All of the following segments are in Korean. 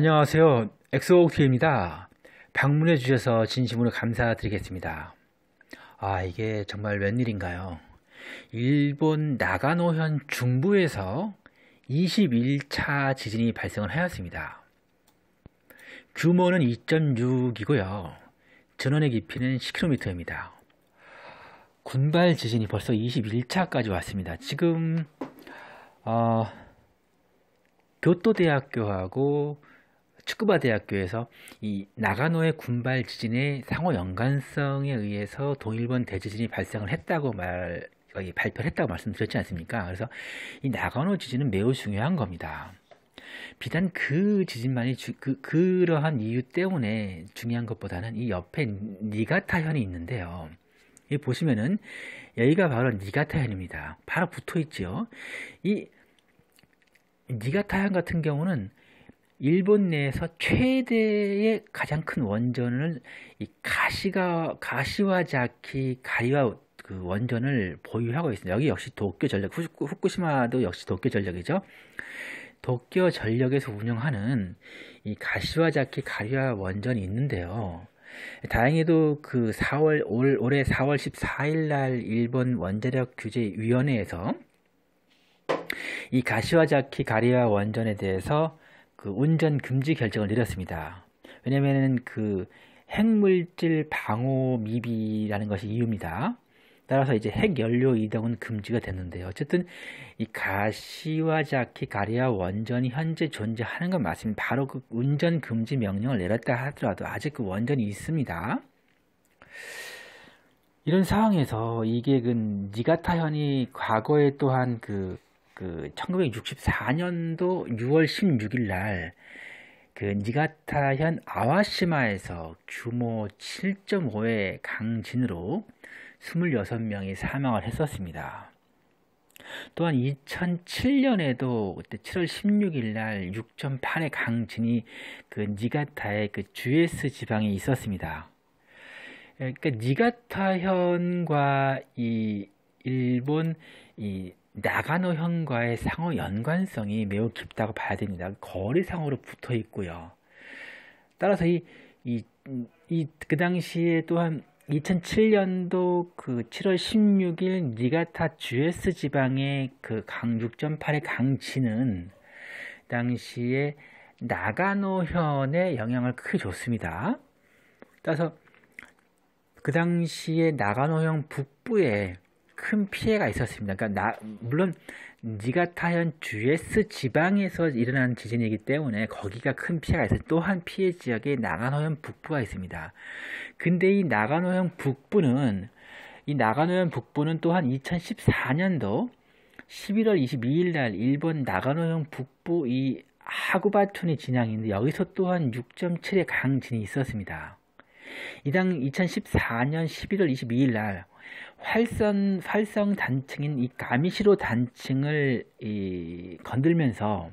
안녕하세요. 엑소오키입니다. 방문해 주셔서 진심으로 감사드리겠습니다. 아, 이게 정말 웬일인가요? 일본 나가노현 중부에서 21차 지진이 발생을 하였습니다. 규모는 2.6이고요. 전원의 깊이는 10km입니다. 군발 지진이 벌써 21차까지 왔습니다. 지금 어, 교토대학교하고 츠쿠바 대학교에서 이 나가노의 군발 지진의 상호 연관성에 의해서 동일본 대지진이 발생을 했다고 말 어, 발표를 했다고 말씀드렸지 않습니까? 그래서 이 나가노 지진은 매우 중요한 겁니다. 비단 그 지진만이 주, 그, 그러한 이유 때문에 중요한 것보다는 이 옆에 니가타현이 있는데요. 여 보시면은 여기가 바로 니가타현입니다. 바로 붙어 있지요. 이 니가타현 같은 경우는 일본 내에서 최대의 가장 큰 원전을 이 가시가 가시와자키 가리와 그 원전을 보유하고 있습니다. 여기 역시 도쿄 전력 후쿠시마도 역시 도쿄 전력이죠. 도쿄 전력에서 운영하는 이 가시와자키 가리와 원전이 있는데요. 다행히도 그 4월 올, 올해 4월 14일 날 일본 원자력 규제 위원회에서 이 가시와자키 가리와 원전에 대해서 그 운전 금지 결정을 내렸습니다. 왜냐면은 그 핵물질 방호 미비라는 것이 이유입니다. 따라서 이제 핵연료 이동은 금지가 됐는데요. 어쨌든 이 가시와자키 가리아 원전이 현재 존재하는 건 맞습니다. 바로 그 운전 금지 명령을 내렸다 하더라도 아직 그 원전이 있습니다. 이런 상황에서 이게 그 니가타현이 과거에 또한 그그 1964년도 6월 16일 날그 니가타현 아와시마에서 규모 7.5의 강진으로 26명이 사망을 했었습니다. 또한 2007년에도 그때 7월 16일 날 6.8의 강진이 그 니가타의 그주에 지방에 있었습니다. 그러니까 니가타현과 이 일본 이 나가노현과의 상호 연관성이 매우 깊다고 봐야 됩니다. 거리상으로 붙어 있고요. 따라서 이, 이, 이, 그 당시에 또한 2007년도 그 7월 16일 니가타 GS 지방의 그 강 6.8의 강치는 당시에 나가노현에 영향을 크게 줬습니다. 따라서 그 당시에 나가노현 북부에 큰 피해가 있었습니다. 그러니까 나, 물론 니가타현 GS 지방에서 일어난 지진이기 때문에 거기가 큰 피해가 있어요. 또한 피해 지역에 나가노현 북부가 있습니다. 근데 이 나가노현 북부는 이 나가노현 북부는 또한 2014년도 11월 22일 날 일본 나가노현 북부 이 하구바톤이 진앙인데 여기서 또한 6.7의 강진이 있었습니다. 이당 2014년 11월 22일 날 활선 활성 단층인 이 가미시로 단층을 이 건들면서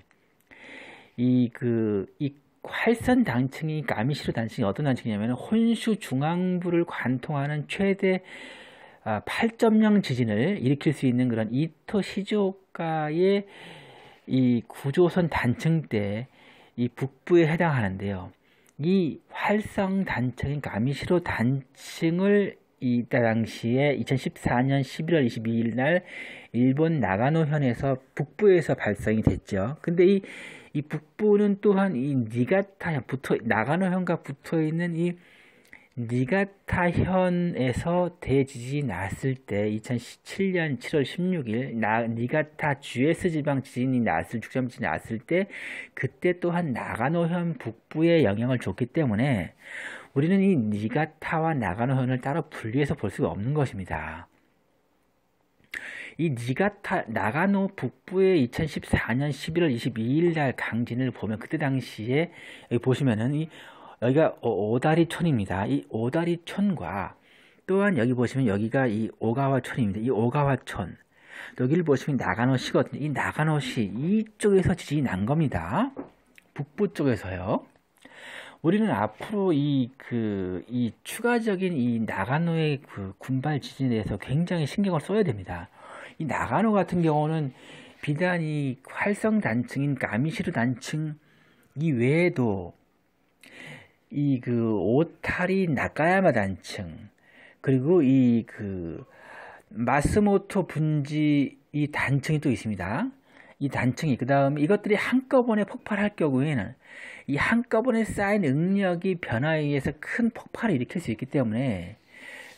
이 그 이 활선 단층이 가미시로 단층이 어떤 단층이냐면 혼슈 중앙부를 관통하는 최대 8.0 아, 지진을 일으킬 수 있는 그런 이토 시조가의이 구조선 단층 때이 북부에 해당하는데요. 이 활성 단층인 가미시로 단층을 이때 당시에 2014년 11월 22일 날 일본 나가노현에서 북부에서 발생이 됐죠. 근데 이, 이 북부는 또한 이 니가타현 붙어 나가노현과 붙어 있는 이 니가타현에서 대지진이 났을 때 2017년 7월 16일 나, 니가타 주에스 지방 지진이 났을 죽점 지 났을 때 그때 또한 나가노현 북부에 영향을 줬기 때문에 우리는 이 니가타와 나가노현을 따로 분리해서 볼 수가 없는 것입니다. 이 니가타 나가노 북부의 2014년 11월 22일 날 강진을 보면 그때 당시에 여기 보시면은 이 여기가 오다리촌입니다. 이 오다리촌과 또한 여기 보시면 여기가 이 오가와촌입니다. 이 오가와촌 여기를 보시면 나가노시거든요. 이 나가노시 이쪽에서 지진이 난 겁니다. 북부 쪽에서요. 우리는 앞으로 이 그이 그, 추가적인 이 나가노의 그 군발 지진에 대해서 굉장히 신경을 써야 됩니다. 이 나가노 같은 경우는 비단 이 활성 단층인 가미시루 단층 이 외에도 이 그 오타리 나카야마 단층 그리고 이 그 마스모토 분지 이 단층이 또 있습니다. 이 단층이 그 다음에 이것들이 한꺼번에 폭발할 경우에는 이 한꺼번에 쌓인 응력이 변화에 의해서 큰 폭발을 일으킬 수 있기 때문에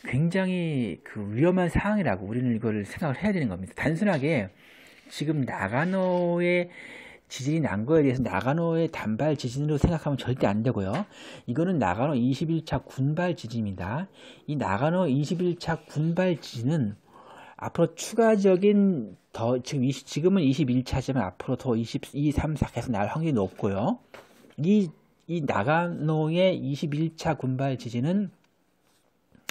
굉장히 그 위험한 상황이라고 우리는 이걸 생각을 해야 되는 겁니다. 단순하게 지금 나가노의 지진이 난 거에 대해서 나가노의 단발 지진으로 생각하면 절대 안 되고요. 이거는 나가노 21차 군발 지진입니다. 이 나가노 21차 군발 지진은 앞으로 추가적인 더 지금 20, 지금은 21차지만 앞으로 더 22, 3, 4 계속 날 확률이 높고요. 이, 이 나가노의 21차 군발 지진은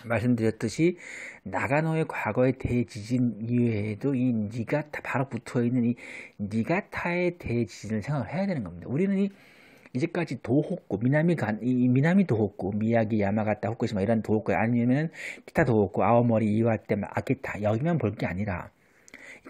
말씀드렸듯이 나가노의 과거의 대지진 이외에도 이 니가타 바로 붙어 있는 이 니가타의 대지진을 생각을 해야 되는 겁니다. 우리는 이 이제까지 도호쿠, 미나미 간, 이 미나미 도호쿠, 미야기, 야마가타, 후쿠시마 이런 도호쿠 아니면 기타 도호쿠, 아오머리, 이와테, 뭐 아키타 여기만 볼 게 아니라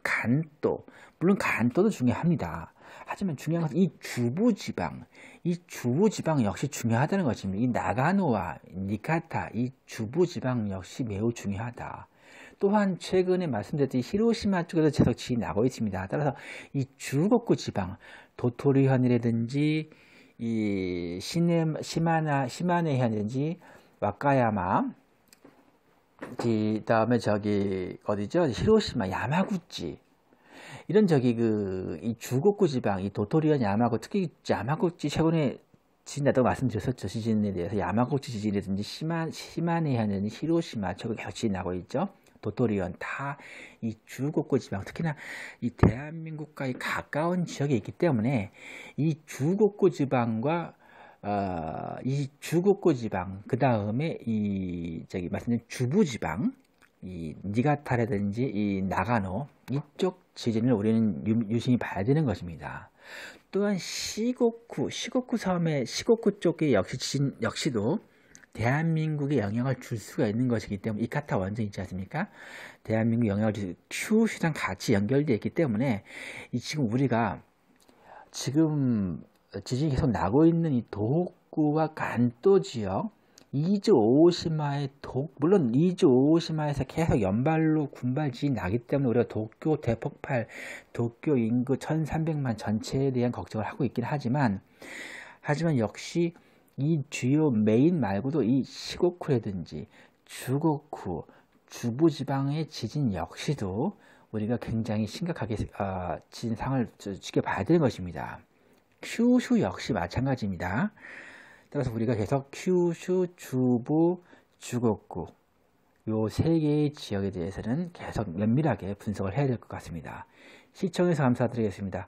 간도, 물론 간도도 중요합니다. 하지만 중요한 것은 이 주부 지방, 이 주부 지방 역시 중요하다는 것입니다. 이 나가노와 니카타, 이 주부 지방 역시 매우 중요하다. 또한 최근에 말씀드렸듯이 히로시마 쪽에서 계속 지이 나고 있습니다. 따라서 이 주거구 지방, 도토리현이라든지 이 시네, 시마나 시마네 현인지 와카야마 그 다음에 저기 어디죠 히로시마 야마구치 이런 저기 그 이 주곡구 지방 이 도토리현 야마구 특히 야마구치 최근에 지진다고 말씀드렸었죠 지진에 대해서 야마구치 지진이라든지 시마 시마네 현은 히로시마 저기 계속 지진하고 있죠 도토리원 다이 주곡구 지방 특히나 이 대한민국과 의 가까운 지역에 있기 때문에 이 주곡구 지방과 어, 이 주곡구 지방 그 다음에 이 저기 말씀드린 주부 지방 이 니가타라든지 이 나가노 이쪽 지진을 우리는 유심히 봐야 되는 것입니다. 또한 시고쿠시고쿠 섬의 시고쿠쪽에 역시 진 역시도 대한민국에 영향을 줄 수가 있는 것이기 때문에 이카타 원전 있지 않습니까? 대한민국 영향을 줄 q 시랑 같이 연결되어 있기 때문에 이 지금 우리가 지금 지진이 계속 나고 있는 이 도호쿠와 간도 지역 이즈 오오시마의 도 물론 이즈 오오시마에서 계속 연발로 군발 지진이 나기 때문에 우리가 도쿄 대폭발 도쿄 인구 1300만 전체에 대한 걱정을 하고 있긴 하지만 하지만 역시 이 주요 메인 말고도 이 시고쿠라든지 주고쿠, 주부 지방의 지진 역시도 우리가 굉장히 심각하게 어, 진상을 지켜봐야 되는 것입니다. 큐슈 역시 마찬가지입니다. 따라서 우리가 계속 큐슈, 주부, 주곡쿠요 세 개의 지역에 대해서는 계속 면밀하게 분석을 해야 될 것 같습니다. 시청해서 감사드리겠습니다.